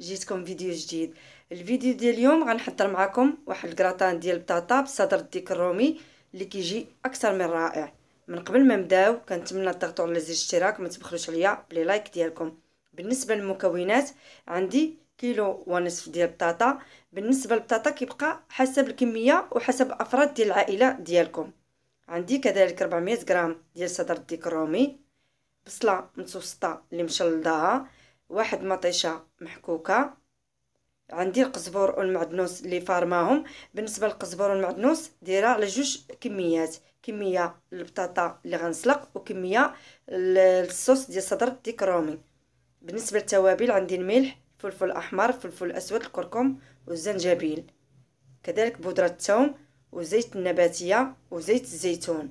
جيتكم فيديو جديد الفيديو ديال اليوم غنحضر معكم واحد الكراطان ديال البطاطا بصدر الديك الرومي اللي كيجي اكثر من رائع من قبل ما نبداو كنتمنى تضغطوا على زر الاشتراك ما تبخلوش عليا بلي لايك ديالكم بالنسبه للمكونات عندي كيلو ونصف ديال البطاطا بالنسبه للبطاطا كيبقى حسب الكميه وحسب افراد ديال العائله ديالكم عندي كذلك 400 غرام ديال صدر الديك الرومي بصله متوسطه اللي مشلضاها واحد مطيشه محكوكه عندي القزبور والمعدنوس اللي فارماهم بالنسبه للقزبور والمعدنوس ديرا على جوج كميات كميه البطاطا اللي غنسلق وكميه الصوص ديال صدر ديك رومي بالنسبه للتوابل عندي الملح فلفل أحمر فلفل أسود الكركم والزنجبيل كذلك بودره الثوم وزيت النباتيه وزيت الزيتون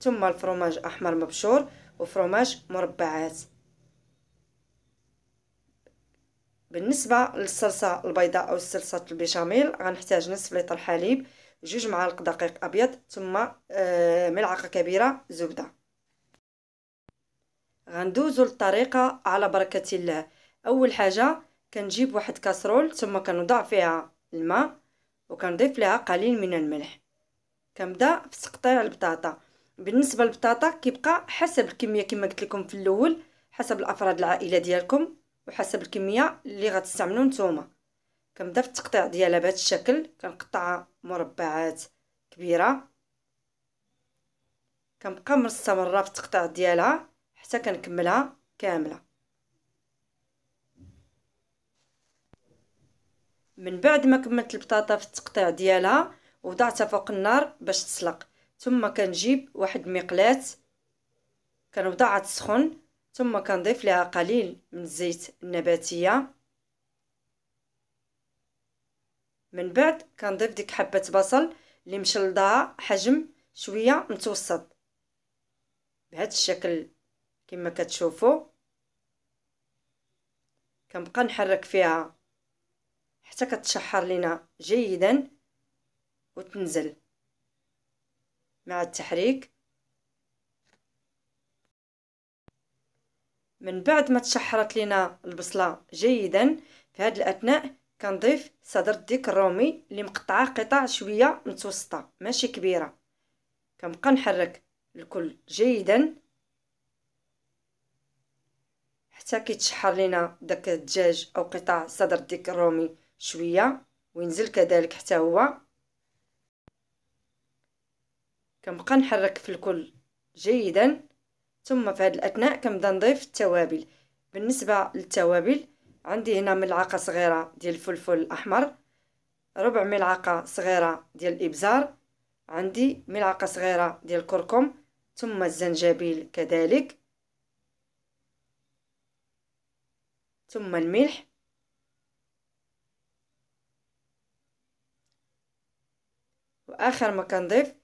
ثم الفرماج احمر مبشور وفرماج مربعات بالنسبه للصلصه البيضاء او صلصه البيشاميل غنحتاج نصف لتر حليب جوج معالق دقيق ابيض ثم آه، ملعقه كبيره زبده غندوزو للطريقه على بركه الله اول حاجه كنجيب واحد كاسرول ثم كنوضع فيها الماء وكنضيف لها قليل من الملح كنبدا في تقطيع البطاطا بالنسبه للبطاطا كيبقى حسب الكميه كما قلت لكم في الاول حسب الافراد العائله ديالكم وحسب الكميه اللي غتستعملوا نتوما كنبدا في التقطيع ديالها بهذا الشكل كنقطعها مربعات كبيره كنبقى مستمره في التقطيع ديالها حتى كنكملها كامله من بعد ما كملت البطاطا في التقطيع ديالها وضعتها فوق النار باش تسلق ثم كنجيب واحد المقلاه كنوضعها تسخن ثم كنضيف لها قليل من الزيت النباتيه من بعد كنضيف ديك حبه بصل اللي مشلضها حجم شويه متوسط بهذا الشكل كما كتشوفوا كنبقى نحرك فيها حتى كتشحر لينا جيدا وتنزل مع التحريك من بعد ما تشحرت لينا البصله جيدا في هذه الاثناء كنضيف صدر الديك الرومي اللي مقطعه قطع شويه متوسطه ماشي كبيره كنبقى نحرك الكل جيدا حتى كيتشحر لينا داك الدجاج او قطع صدر الديك الرومي شويه وينزل كذلك حتى هو كنبقى نحرك في الكل جيدا ثم في هذه الاثناء كنبدا نضيف التوابل بالنسبه للتوابل عندي هنا ملعقه صغيره ديال الفلفل الاحمر ربع ملعقه صغيره ديال الابزار عندي ملعقه صغيره ديال الكركم ثم الزنجبيل كذلك ثم الملح واخر ما كنضيف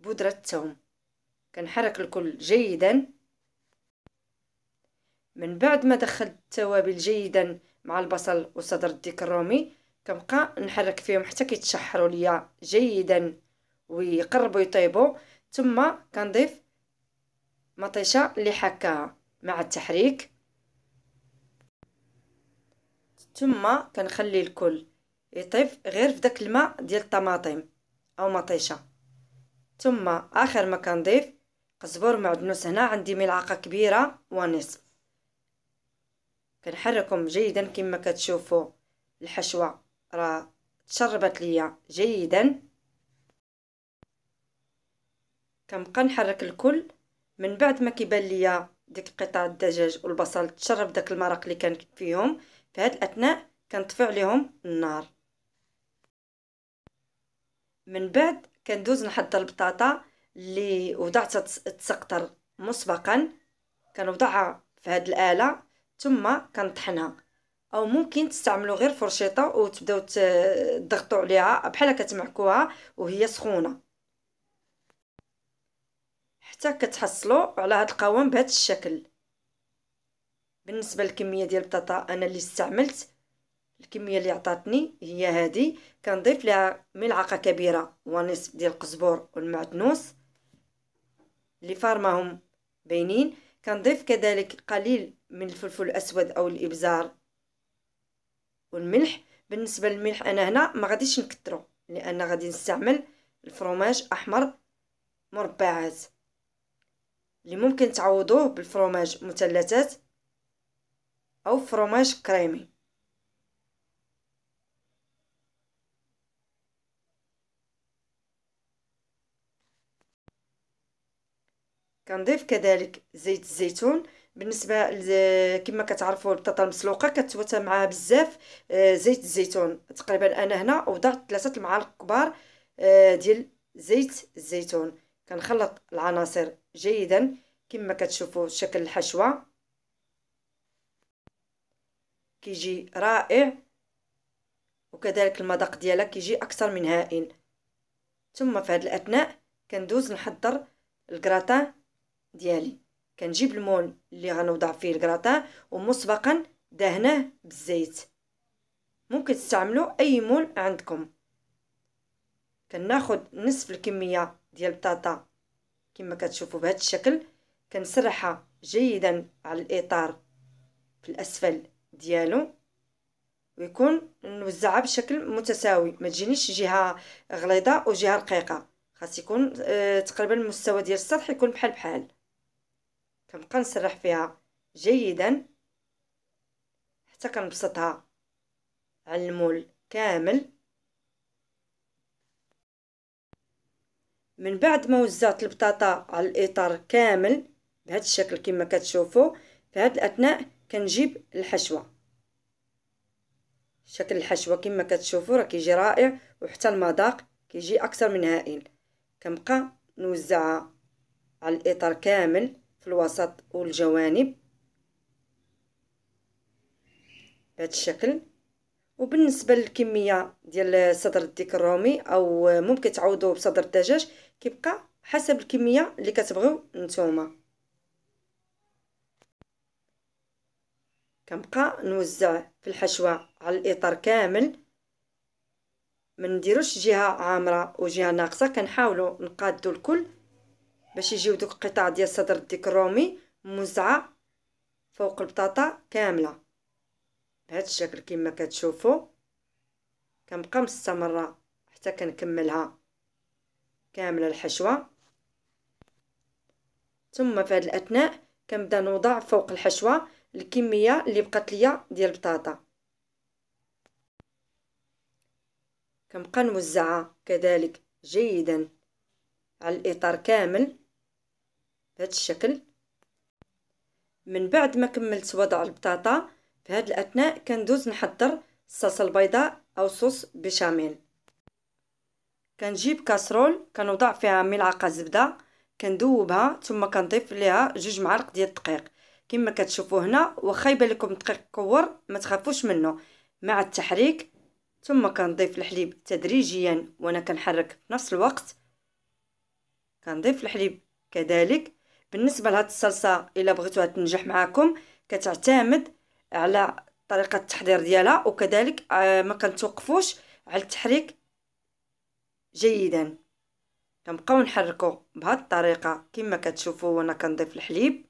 بودره الثوم كنحرك الكل جيدا من بعد ما دخلت التوابل جيدا مع البصل وصدر الديك الرومي كنبقى نحرك فيهم حتى كيتشحروا ليا جيدا ويقربوا يطيبوا ثم كنضيف مطيشه اللي حكاها مع التحريك ثم كنخلي الكل يطيب غير في داك الماء ديال الطماطم او مطيشه ثم اخر ما كنضيف قزبر معدنوس هنا عندي ملعقه كبيره ونصف كنحركهم جيدا كما كتشوفوا الحشوه راه تشربت ليا جيدا كنبقى نحرك الكل من بعد ما كيبان ليا ديك قطع الدجاج والبصل تشرب داك المرق اللي كان فيهم في هاد الاثناء كنطفي عليهم النار من بعد كندوز نحضر البطاطا اللي وضعتها تسقطر مسبقا كنوضعها في هاد الآلة ثم كنطحنها او ممكن تستعملوا غير فرشيطه وتبداو تضغطوا عليها بحال كتمعكوها وهي سخونه حتى كتحصلوا على هاد القوام بهذا الشكل بالنسبه للكميه ديال البطاطا انا اللي استعملت الكميه اللي عطاتني هي هذه كنضيف لها ملعقه كبيره ونصف ديال القزبر والمعدنوس اللي فارماهم باينين كنضيف كذلك قليل من الفلفل الاسود او الابزار والملح بالنسبه للملح انا هنا ما غاديش نكثرو لان غادي نستعمل الفروماج احمر مربعات اللي ممكن تعوضوه بالفروماج مثلثات او فروماج كريمي كنضيف كذلك زيت الزيتون بالنسبه كما كتعرفوا البطاطا المسلوقه كتواتى معها بزاف آه، زيت الزيتون تقريبا انا هنا وضعت ثلاثه المعالق كبار آه، ديال زيت الزيتون كنخلط العناصر جيدا كما كتشوفوا شكل الحشوه كيجي رائع وكذلك المذاق ديالها كيجي اكثر من هائل ثم في هذه الاثناء كندوز نحضر الكراتان ديالي كنجيب المول اللي غنوضع فيه الكراطان ومسبقا دهناه بالزيت ممكن تستعملوا اي مول عندكم كناخد نصف الكميه ديال البطاطا كما كتشوفوا بهذا الشكل كنسرحها جيدا على الاطار في الاسفل ديالو ويكون نوزعها بشكل متساوي ما تجينيش جهه غليظه وجهه رقيقه خاص يكون آه، تقريبا المستوى ديال السطح يكون بحال بحال كنبقى نسرح فيها جيدا حتى كنبسطها على المول كامل من بعد ما وزعت البطاطا على الاطار كامل بهذا الشكل كما كتشوفوا في هذا الاثناء كنجيب الحشوه شكل الحشوه كما كتشوفوا راه كيجي رائع وحتى المذاق كيجي اكثر من هائل كنبقى نوزعها على الاطار كامل في الوسط والجوانب بهذا الشكل وبالنسبه للكميه ديال صدر الديك الرومي او ممكن تعوضوه بصدر الدجاج كيبقى حسب الكميه اللي كتبغيو نتوما كنبقى نوزع في الحشوه على الاطار كامل ما نديروش جهه عامره وجهه ناقصه كنحاولوا نقادو الكل باش يجيو دوك القطع ديال صدر الديك الرومي موزعه فوق البطاطا كامله بهذا الشكل كما كتشوفوا كنبقى مستمره حتى كنكملها كامله الحشوه ثم في هذه الاثناء كنبدا نوضع فوق الحشوه الكميه اللي بقات ليا ديال البطاطا كنبقى نوزعها كذلك جيدا على الاطار كامل بهذا الشكل من بعد ما كملت وضع البطاطا في هذا الاثناء كندوز نحضر الصلصه البيضاء او صوص بشاميل كنجيب كاسرول كنوضع فيها ملعقه زبده كندوبها ثم كنضيف ليها جوج معالق ديال الدقيق كما كتشوفوا هنا واخا يبان لكم الدقيق كور ما تخافوش منه مع التحريك ثم كنضيف الحليب تدريجيا وانا كنحرك في نفس الوقت كنضيف الحليب كذلك بالنسبه لهاد الصلصه الا بغيتوها تنجح معاكم كتعتمد على طريقه التحضير ديالها وكذلك آه، ما كنتوقفوش على التحريك جيدا كنبقاو نحركو بهاد الطريقه كما كتشوفوا وانا كنضيف الحليب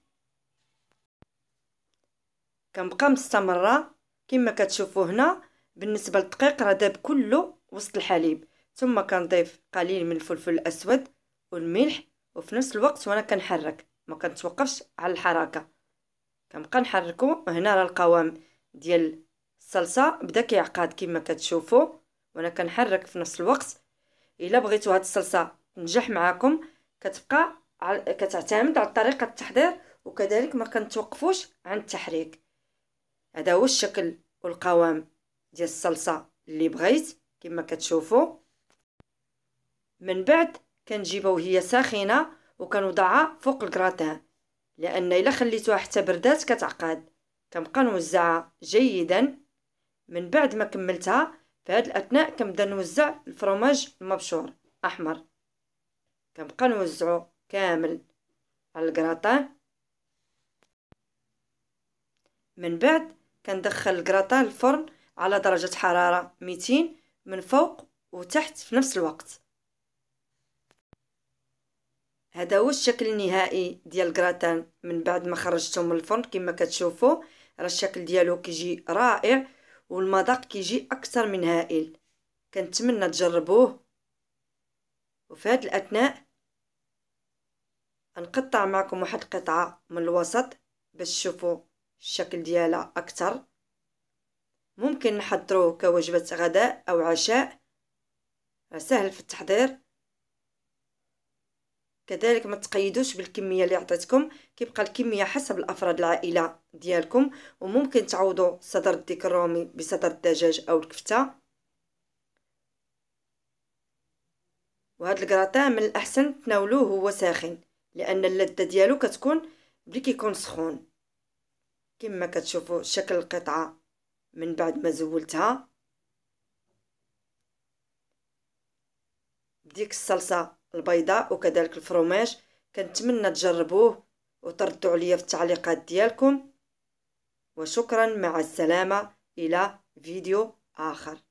كنبقى مستمره كما كتشوفوا هنا بالنسبه للدقيق راه داب كله وسط الحليب ثم كنضيف قليل من الفلفل الاسود والملح وفي نفس الوقت وانا كنحرك ما كنتوقفش على الحركه كنبقى نحركو هنا راه القوام ديال الصلصه بدا كيعقد كما كتشوفوا وانا كنحرك في نفس الوقت الا بغيتو هاد الصلصه تنجح معاكم كتبقى كتعتمد على طريقه التحضير وكذلك ما كنتوقفوش عن التحريك هذا هو الشكل والقوام ديال الصلصه اللي بغيت كما كتشوفوا من بعد كنجيبها وهي ساخنه وكنوضعها فوق الكراتان لان الا خليتوها حتى بردات كتعقد كنبقى نوزعها جيدا من بعد ما كملتها في هاد الاثناء كنبدا نوزع الفرماج المبشور احمر كنبقى نوزعو كامل على الكراتان من بعد كندخل الكراتان الفرن على درجه حراره 200 من فوق وتحت في نفس الوقت هذا هو الشكل النهائي ديال الكراتان من بعد ما خرجته من الفرن كما كتشوفوا راه الشكل ديالو كيجي رائع والمذاق كيجي اكثر من هائل كنتمنى تجربوه وفي هذه الاثناء نقطع معكم واحد القطعه من الوسط باش تشوفوا الشكل ديالها اكثر ممكن نحضروه كوجبه غداء او عشاء سهل في التحضير كذلك ما تقيدوش بالكميه اللي عطيتكم كيبقى الكميه حسب الافراد العائله ديالكم وممكن تعوضوا صدر الديك الرومي بصدر الدجاج او الكفته وهذا الكراتان من الاحسن تناولوه هو ساخن لان اللذه ديالو كتكون ملي كيكون سخون كما كتشوفوا شكل القطعه من بعد ما زولتها ديك الصلصه البيضاء وكذلك الفروماج كنتمنى تجربوه وتردوا عليا في التعليقات ديالكم وشكرا مع السلامه الى فيديو اخر